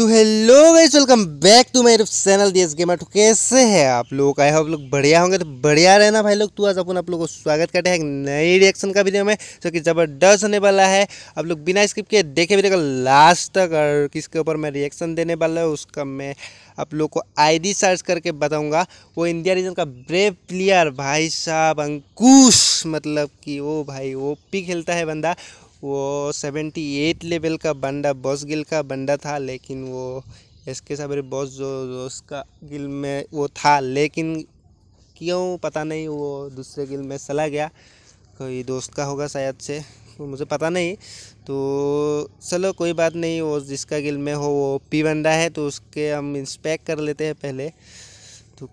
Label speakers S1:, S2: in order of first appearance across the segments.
S1: तो hello guys welcome back to my channel D gamer तो कैसे हैं आप लोग आए हो आप लोग बढ़िया होंगे तो बढ़िया रहना भाई लोग तो आज अपन आप लोगों को स्वागत करते हैं एक नई रिएक्शन का वीडियो में जो कि ज़बरदस्त होने वाला है आप लोग बिना स्क्रिप्ट के देखे वीडियो का लास्ट तक और किसके ऊपर मैं रिएक्शन देने वाला हूँ उसका मैं आप लोग को डी सर्च करके बताऊंगा वो इंडिया रीजन का ब्रेव प्लेयर भाई साहब अंकुश मतलब कि वो भाई ओ पी खेलता है बंदा वो सेवेंटी एट लेवल का बंदा बॉस गिल का बंदा था लेकिन वो इसके के सबरे बॉस जो का गिल में वो था लेकिन क्यों पता नहीं वो दूसरे गिल में चला गया कोई दोस्त का होगा शायद से मुझे पता नहीं तो चलो कोई बात नहीं वो जिसका गिल में हो वो पी बंदा है तो उसके हम इंस्पेक्ट कर लेते हैं पहले तो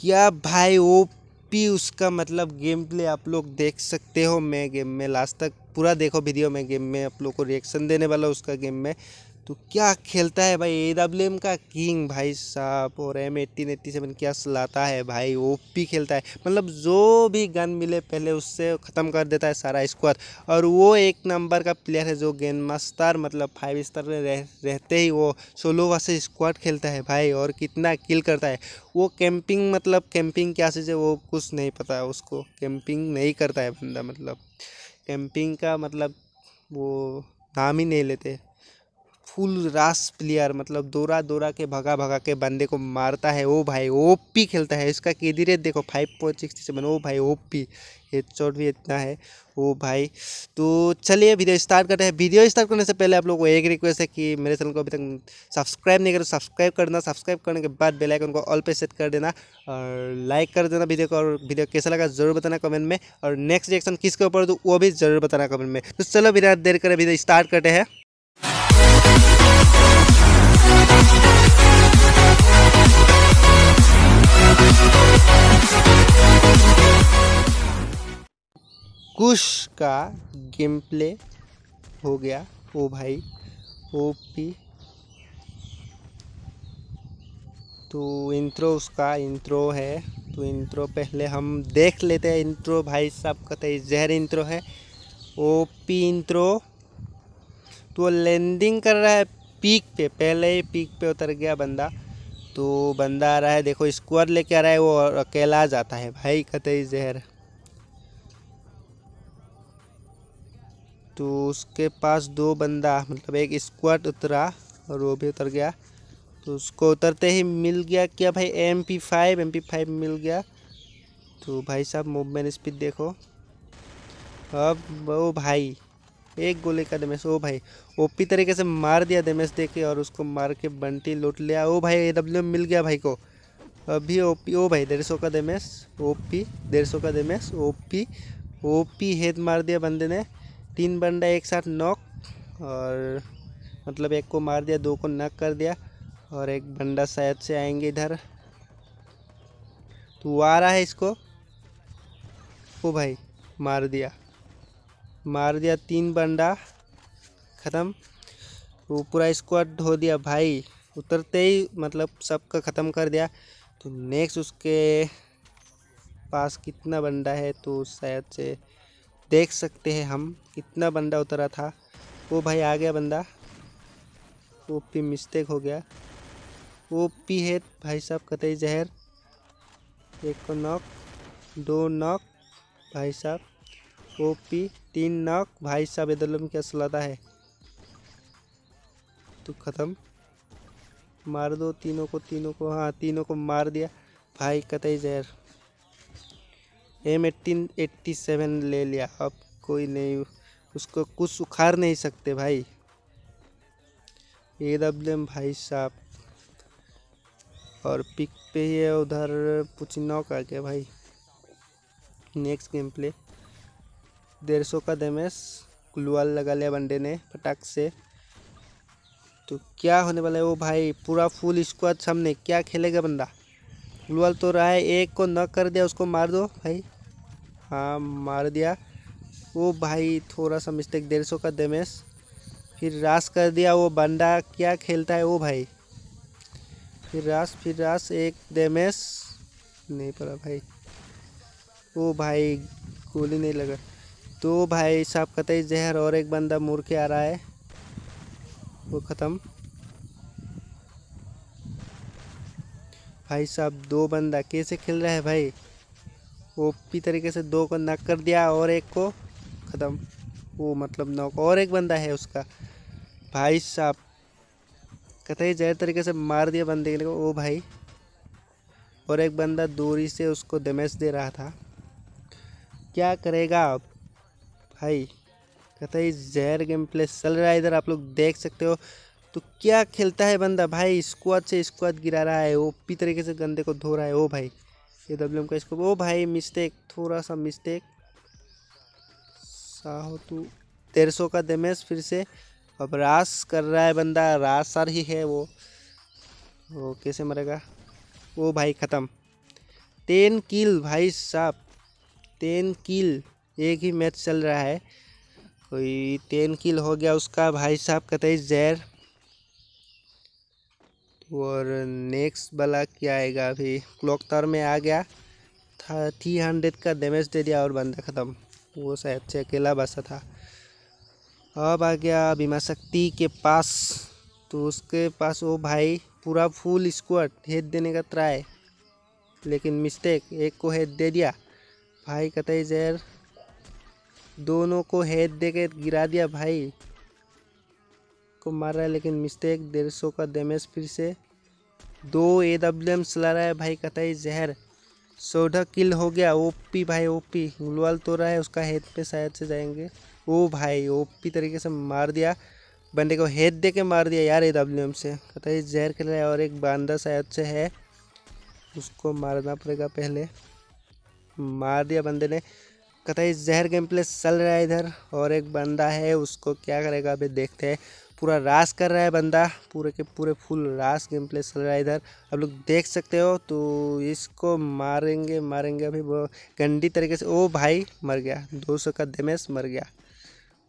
S1: क्या भाई वो भी उसका मतलब गेम प्ले आप लोग देख सकते हो मैं गेम में लास्ट तक पूरा देखो वीडियो में गेम में आप लोग को रिएक्शन देने वाला उसका गेम में तो क्या खेलता है भाई ए डब्ल्यू एम का किंग भाई साहब और एम एट्टीन एट्टी सेवन क्या सलाता है भाई ओ पी खेलता है मतलब जो भी गन मिले पहले उससे ख़त्म कर देता है सारा स्क्वाड और वो एक नंबर का प्लेयर है जो गेंद मास्टर मतलब फाइव स्टार में रह, रहते ही वो सोलो वासे स्क्वाड खेलता है भाई और कितना किल करता है वो कैंपिंग मतलब कैंपिंग क्या चीज़ है वो कुछ नहीं पता उसको कैंपिंग नहीं करता है बंदा मतलब कैंपिंग का मतलब वो नाम ही नहीं लेते फुल रास प्लेयर मतलब दौरा दौरा के भगा भगा के बंदे को मारता है ओ भाई ओ पी खेलता है इसका केदी रेट देखो फाइव पॉइंट सिक्सटी सेवन ओ भाई ओ हेड हेडशॉट भी इतना है ओ भाई तो चलिए वीडियो स्टार्ट करते हैं वीडियो स्टार्ट करने से पहले आप लोगों को एक रिक्वेस्ट है कि मेरे चैनल को अभी तक सब्सक्राइब नहीं करो सब्सक्राइब कर देना सब्सक्राइब करने के बाद बेल आइकन को ऑल पे सेट कर देना और लाइक कर देना वीडियो को और वीडियो कैसा लगा जरूर बताना कमेंट में और नेक्स्ट रिएक्शन किसके ऊपर दो तो वो भी जरूर बताना कमेंट में तो चलो बिना देर करें वीडियो स्टार्ट करते हैं कुश का गेम प्ले हो गया ओ भाई ओ पी तो इंट्रो उसका इंट्रो है तो इंट्रो पहले हम देख लेते हैं इंट्रो भाई साहब कहते तो जहर इंट्रो है ओ पी इंट्रो तो लैंडिंग कर रहा है पीक पे पहले ही पीक पे उतर गया बंदा तो बंदा आ रहा है देखो स्क्वायर लेके आ रहा है वो अकेला जाता है भाई कतई जहर तो उसके पास दो बंदा मतलब एक स्क्वाड उतरा और वो भी उतर गया तो उसको उतरते ही मिल गया क्या भाई M P five M P five मिल गया तो भाई साहब मूवमेंट स्पीड देखो अब वो भाई एक गोले का दमेश ओ भाई ओपी तरीके से मार दिया डैमेज दे के और उसको मार के बंटी लूट लिया ओ भाई ए डब्ल्यू मिल गया भाई को अभी ओपी ओ भाई डेढ़ सौ का ओ ओपी डेढ़ सौ का पी ओपी ओपी हेड मार दिया बंदे ने तीन बंडा एक साथ नॉक और मतलब एक को मार दिया दो को नक कर दिया और एक बंडा शायद से आएंगे इधर तो आ रहा है इसको ओ भाई मार दिया मार दिया तीन बंडा ख़त्म वो पूरा स्क्वाड धो दिया भाई उतरते ही मतलब सबका ख़त्म कर दिया तो नेक्स्ट उसके पास कितना बंडा है तो शायद से देख सकते हैं हम कितना बंडा उतरा था वो भाई आ गया बंदा ओ पी मिस्टेक हो गया ओ पी है भाई साहब कतई जहर एक को नॉक दो नॉक भाई साहब ओपी तीन नाक भाई साहब इधर में क्या सलाता है तो ख़त्म मार दो तीनों को तीनों को हाँ तीनों को मार दिया भाई कतई जहर एम एट्टीन एट्टी सेवन ले लिया अब कोई नहीं उसको कुछ उखाड़ नहीं सकते भाई ए डब्ल्यू भाई साहब और पिक पे ही है उधर पुचिनौ का क्या भाई नेक्स्ट गेम प्ले डेढ़ सौ का डैमेज ग्लूअल लगा लिया बंदे ने फटाक से तो क्या होने वाला है वो भाई पूरा फुल स्क्वाड सामने क्या खेलेगा बंदा ग्लूअल तो रहा है एक को नक कर दिया उसको मार दो भाई हाँ मार दिया वो भाई थोड़ा सा मिस्टेक डेढ़ सौ का डैमेज फिर रास कर दिया वो बंदा क्या खेलता है वो भाई फिर रास फिर रास एक डैमेज नहीं पड़ा भाई वो भाई गोली नहीं लगा तो भाई साहब कतई जहर और एक बंदा मुड़ के आ रहा है वो ख़त्म भाई साहब दो बंदा कैसे खेल रहा है भाई पी तरीके से दो को नक कर दिया और एक को ख़त्म वो मतलब नौक और एक बंदा है उसका भाई साहब कतई जहर तरीके से मार दिया बंदे के लिए ओ भाई और एक बंदा दूरी से उसको दमेज दे रहा था क्या करेगा अब भाई है जहर गेम प्ले चल रहा है इधर आप लोग देख सकते हो तो क्या खेलता है बंदा भाई स्क्वाड से स्क्वाड गिरा रहा है वो पी तरीके से गंदे को धो रहा है ओ भाई ये डब्ल्यू का इसको ओ भाई मिस्टेक थोड़ा सा मिस्टेक साहो तू तेरह सौ का डैमेज फिर से अब रास कर रहा है बंदा रास सर ही है वो वो कैसे मरेगा वो भाई ख़त्म टेन किल भाई साहब टेन किल एक ही मैच चल रहा है कोई टेन किल हो गया उसका भाई साहब कहते हैं जैर और नेक्स्ट वाला क्या आएगा अभी क्लॉक तार में आ गया था थ्री हंड्रेड का डैमेज दे दिया और बंदा ख़त्म वो शायद से अकेला बसा था अब आ गया बीमा शक्ति के पास तो उसके पास वो भाई पूरा फुल स्क्वाड हेड देने का ट्राई लेकिन मिस्टेक एक को हेड दे दिया भाई कतई जहर दोनों को हेड दे के गिरा दिया भाई को मार रहा है लेकिन मिस्टेक डेढ़ सौ का डैमेज फिर से दो ए डब्ल्यू एम चला रहा है भाई कतई जहर सोडा किल हो गया ओपी भाई ओपी गुलवाल तो रहा है उसका हेड पे शायद से जाएंगे ओ भाई ओपी तरीके से मार दिया बंदे को हेड दे के मार दिया यार ए डब्ल्यू एम से कतई जहर खेल रहा है और एक बांदा शायद से है उसको मारना पड़ेगा पहले मार दिया बंदे ने कतई जहर गेम प्ले चल रहा है इधर और एक बंदा है उसको क्या करेगा अभी देखते हैं पूरा रास कर रहा है बंदा पूरे के पूरे फुल रास गेम प्ले चल रहा है इधर आप लोग देख सकते हो तो इसको मारेंगे मारेंगे अभी वो गंदी तरीके से ओ भाई मर गया दो सौ का डेमेज मर गया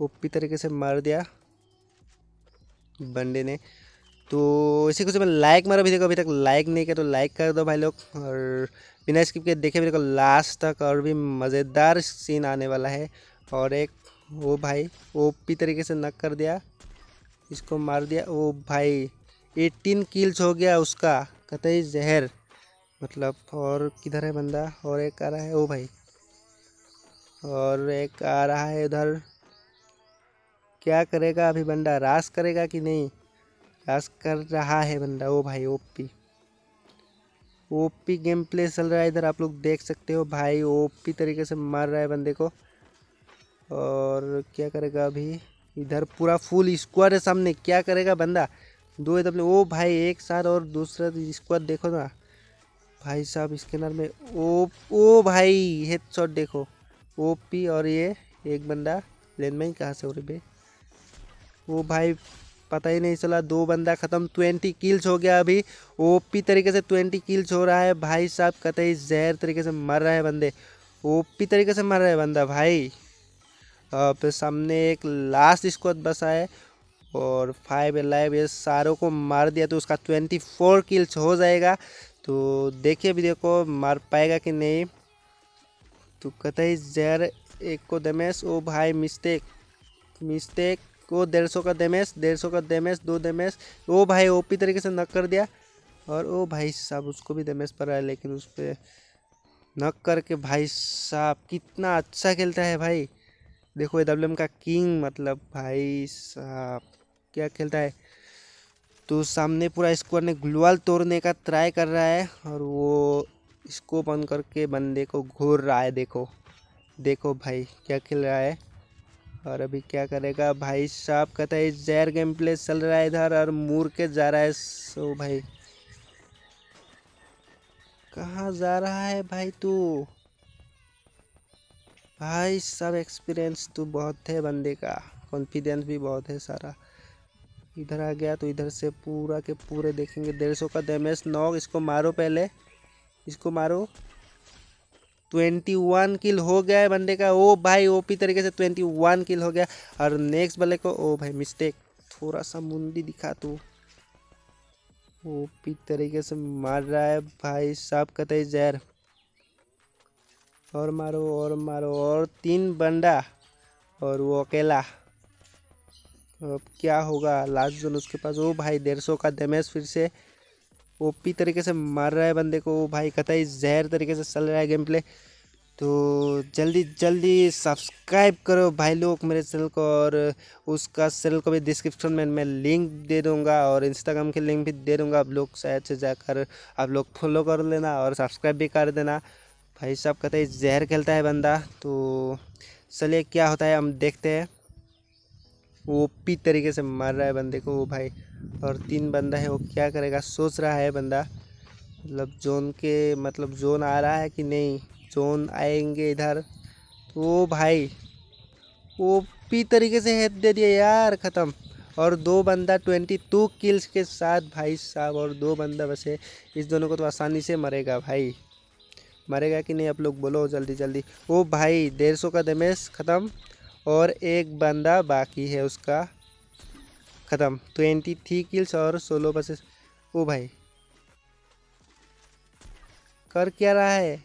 S1: ओपी तरीके से मार दिया बंडे ने तो इसी कुछ मैं लाइक मारो वीडियो को अभी तक लाइक नहीं किया तो लाइक कर दो भाई लोग और बिना स्किप के देखे वीडियो को लास्ट तक और भी मज़ेदार सीन आने वाला है और एक वो भाई पी तरीके से नक कर दिया इसको मार दिया ओ भाई एटीन किल्स हो गया उसका कतई जहर मतलब और किधर है बंदा और एक आ रहा है ओ भाई और एक आ रहा है उधर क्या करेगा अभी बंदा रास करेगा कि नहीं रश कर रहा है बंदा ओ भाई ओपी ओपी गेम प्ले चल रहा है इधर आप लोग देख सकते हो भाई ओपी तरीके से मार रहा है बंदे को और क्या करेगा अभी इधर पूरा फुल स्क्वाड है सामने क्या करेगा बंदा दो डब्ल्यू ओ भाई एक साथ और दूसरा स्क्वाड देखो ना भाई साहब स्कैनर में ओ ओ भाई हेडशॉट देखो ओ पी और ये एक बंदा लेन में कहाँ से हो रही भाई ओ भाई पता ही नहीं चला दो बंदा ख़त्म ट्वेंटी किल्स हो गया अभी ओपी तरीके से ट्वेंटी किल्स हो रहा है भाई साहब कतई जहर तरीके से मर रहे हैं बंदे ओपी तरीके से मर रहे हैं बंदा भाई और फिर सामने एक लास्ट स्क्वाड बसा है और फाइव लाइव ये सारों को मार दिया तो उसका ट्वेंटी फोर किल्स हो जाएगा तो देखिए वीडियो को मार पाएगा कि नहीं तो कतई जहर एक को दमेश ओ भाई मिस्टेक मिस्टेक को डेढ़ सौ का डैमेज डेढ़ सौ का डैमेज दो डैमेज ओ भाई ओपी तरीके से नक कर दिया और ओ भाई साहब उसको भी डैमेज पड़ रहा है लेकिन उस पर नक करके भाई साहब कितना अच्छा खेलता है भाई देखो ए डब्ल्यू एम का किंग मतलब भाई साहब क्या खेलता है तो सामने पूरा स्क्वाड ने ग्लोअल तोड़ने का ट्राई कर रहा है और वो इसको बंद करके बंदे को घूर रहा है देखो देखो भाई क्या खेल रहा है और अभी क्या करेगा भाई साहब कहता है जैर गेम प्ले चल रहा है इधर और मूर के जा रहा है सो भाई कहाँ जा रहा है भाई तू भाई सब एक्सपीरियंस तो बहुत है बंदे का कॉन्फिडेंस भी बहुत है सारा इधर आ गया तो इधर से पूरा के पूरे देखेंगे डेढ़ सौ का डैमेज नौ इसको मारो पहले इसको मारो ट्वेंटी वन किल हो गया है बंदे का ओ भाई ओपी तरीके से ट्वेंटी वन किल हो गया और नेक्स्ट बल्ले को ओ भाई मिस्टेक थोड़ा सा मुंडी दिखा तू ओपी तरीके से मार रहा है भाई साहब कत जहर और मारो और मारो और तीन बंदा और वो अकेला अब क्या होगा लास्ट जोन उसके पास ओ भाई डेढ़ सौ का डैमेज फिर से ओपी तरीके से मार रहा है बंदे को भाई कतई जहर तरीके से चल रहा है गेम प्ले तो जल्दी जल्दी सब्सक्राइब करो भाई लोग मेरे चैनल को और उसका चैनल को भी डिस्क्रिप्शन में मैं लिंक दे दूंगा और इंस्टाग्राम के लिंक भी दे दूंगा आप लोग शायद से जाकर आप लोग फॉलो कर लेना और सब्सक्राइब भी कर देना भाई साहब कहते हैं जहर खेलता है बंदा तो चलिए क्या होता है हम देखते हैं ओपी पी तरीके से मार रहा है बंदे को वो भाई और तीन बंदा है वो क्या करेगा सोच रहा है बंदा मतलब जोन के मतलब जोन आ रहा है कि नहीं जोन आएंगे इधर तो भाई वो पी तरीके से हेड दे दिया यार ख़त्म और दो बंदा ट्वेंटी टू किल्स के साथ भाई साहब और दो बंदा बसे इस दोनों को तो आसानी से मरेगा भाई मरेगा कि नहीं आप लोग बोलो जल्दी जल्दी ओ भाई डेढ़ सौ का दमेज ख़त्म और एक बंदा बाकी है उसका ख़त्म ट्वेंटी थ्री किल्स और सोलो बसेस ओ भाई कर क्या रहा है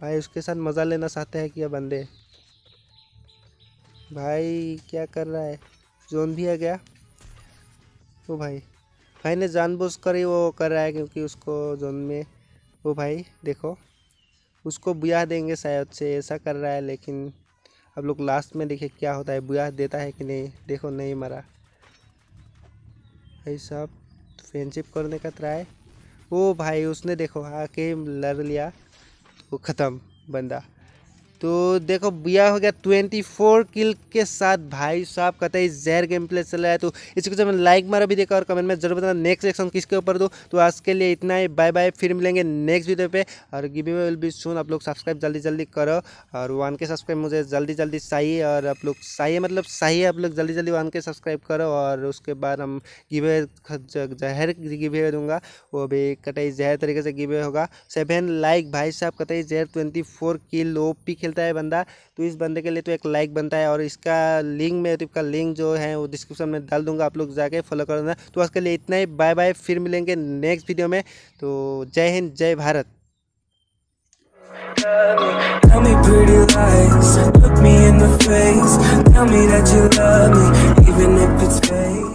S1: भाई उसके साथ मज़ा लेना चाहते हैं क्या बंदे भाई क्या कर रहा है जोन भी आ गया ओ भाई भाई ने जानबूझ कर ही वो कर रहा है क्योंकि उसको जोन में वो भाई देखो उसको बुया देंगे शायद से ऐसा कर रहा है लेकिन अब लोग लास्ट में देखे क्या होता है बुया देता है कि नहीं देखो नहीं मरा भाई साहब फ्रेंडशिप करने का ट्राई ओ भाई उसने देखो आके लड़ लिया तो ख़त्म बंदा तो देखो यह हो गया ट्वेंटी फोर किल के साथ भाई साहब कतई जहर गेम प्ले चल रहा है तो इसी को जब लाइक मारा भी देखा और कमेंट में जरूर बताना नेक्स्ट एक्शन किसके ऊपर दो तो आज के लिए इतना ही बाय बाय फिर मिलेंगे नेक्स्ट वीडियो पे और गिवी विल बी सुन आप लोग सब्सक्राइब जल्दी जल्दी करो और वन के सब्सक्राइब मुझे जल्दी जल्दी चाहिए और आप लोग चाहिए मतलब चाहिए आप लोग जल्दी जल्दी वन के सब्सक्राइब करो और उसके बाद हम गिवे जहर गिवे दूंगा वो भी कतई जहर तरीके से गिवे होगा सेवन लाइक भाई साहब कतई जहर twenty four kill O P खेलता है बंदा तो इस बंदे के लिए तो एक लाइक बनता है और इसका लिंक में यूट्यूब का लिंक जो है वो डिस्क्रिप्शन में डाल दूंगा आप लोग जाके फॉलो कर देना तो उसके लिए इतना ही बाय बाय फिर मिलेंगे नेक्स्ट वीडियो में तो जय हिंद जय Bharat Tell me pretty lies, look me in the face Tell me that you love me, even if it's fake